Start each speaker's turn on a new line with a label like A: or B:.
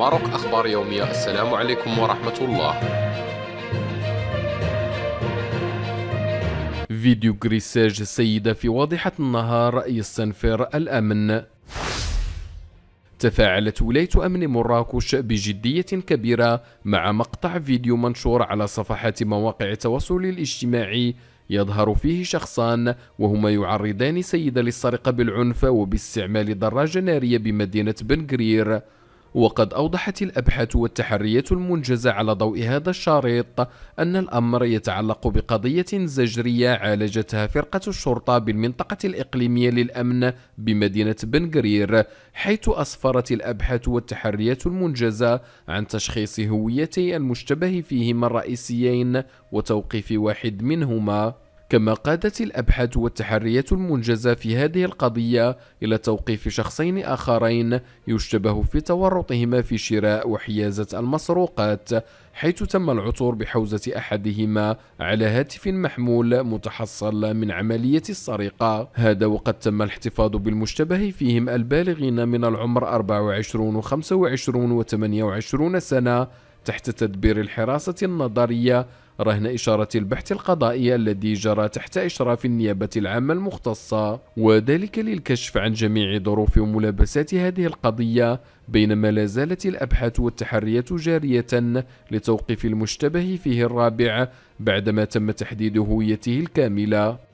A: ماروك أخبار يومية السلام عليكم ورحمة الله فيديو كريساج السيدة في واضحة النهار يستنفر الأمن تفاعلت ولاية أمن مراكش بجدية كبيرة مع مقطع فيديو منشور على صفحات مواقع التواصل الاجتماعي يظهر فيه شخصان وهما يعرضان سيدة للسرقة بالعنف وباستعمال دراجة نارية بمدينة بنغرير وقد أوضحت الأبحاث والتحريات المنجزة على ضوء هذا الشريط أن الأمر يتعلق بقضية زجرية عالجتها فرقة الشرطة بالمنطقة الإقليمية للأمن بمدينة بنغرير حيث أسفرت الأبحاث والتحريات المنجزة عن تشخيص هويتي المشتبه فيهما الرئيسيين وتوقيف واحد منهما كما قادت الأبحاث والتحريات المنجزة في هذه القضية إلى توقيف شخصين آخرين يشتبه في تورطهما في شراء وحيازة المسروقات حيث تم العثور بحوزة أحدهما على هاتف محمول متحصل من عملية السرقة هذا وقد تم الاحتفاظ بالمشتبه فيهم البالغين من العمر 24 و25 و28 سنة تحت تدبير الحراسة النظرية رهن إشارة البحث القضائي الذي جرى تحت إشراف النيابة العامة المختصة وذلك للكشف عن جميع ظروف وملابسات هذه القضية بينما لا زالت الأبحاث والتحريات جارية لتوقيف المشتبه فيه الرابع بعدما تم تحديد هويته الكاملة